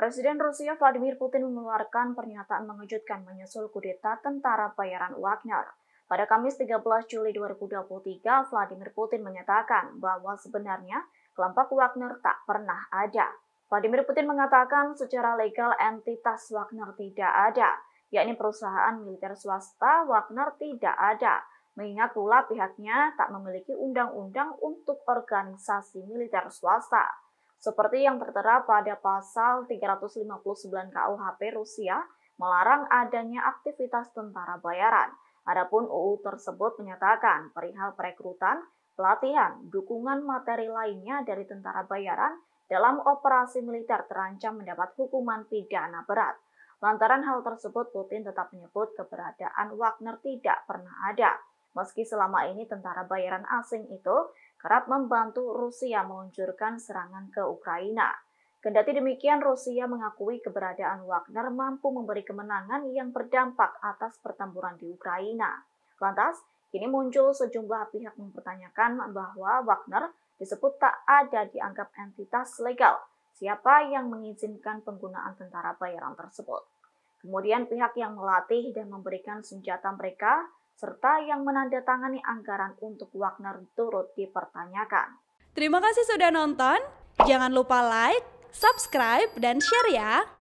Presiden Rusia Vladimir Putin mengeluarkan pernyataan mengejutkan menyusul kudeta tentara bayaran Wagner. Pada Kamis 13 Juli 2023, Vladimir Putin menyatakan bahwa sebenarnya kelompok Wagner tak pernah ada. Vladimir Putin mengatakan secara legal entitas Wagner tidak ada, yakni perusahaan militer swasta Wagner tidak ada, mengingat pula pihaknya tak memiliki undang-undang untuk organisasi militer swasta seperti yang tertera pada pasal 359 KUHP Rusia melarang adanya aktivitas tentara bayaran. Adapun UU tersebut menyatakan perihal perekrutan, pelatihan, dukungan materi lainnya dari tentara bayaran dalam operasi militer terancam mendapat hukuman pidana berat. Lantaran hal tersebut, Putin tetap menyebut keberadaan Wagner tidak pernah ada. Meski selama ini tentara bayaran asing itu kerap membantu Rusia meluncurkan serangan ke Ukraina. Kendati demikian, Rusia mengakui keberadaan Wagner mampu memberi kemenangan yang berdampak atas pertempuran di Ukraina. Lantas, kini muncul sejumlah pihak mempertanyakan bahwa Wagner disebut tak ada dianggap entitas legal. Siapa yang mengizinkan penggunaan tentara bayaran tersebut? Kemudian pihak yang melatih dan memberikan senjata mereka serta yang menandatangani anggaran untuk Wagner turut dipertanyakan. Terima kasih sudah nonton. Jangan lupa like, subscribe, dan share ya.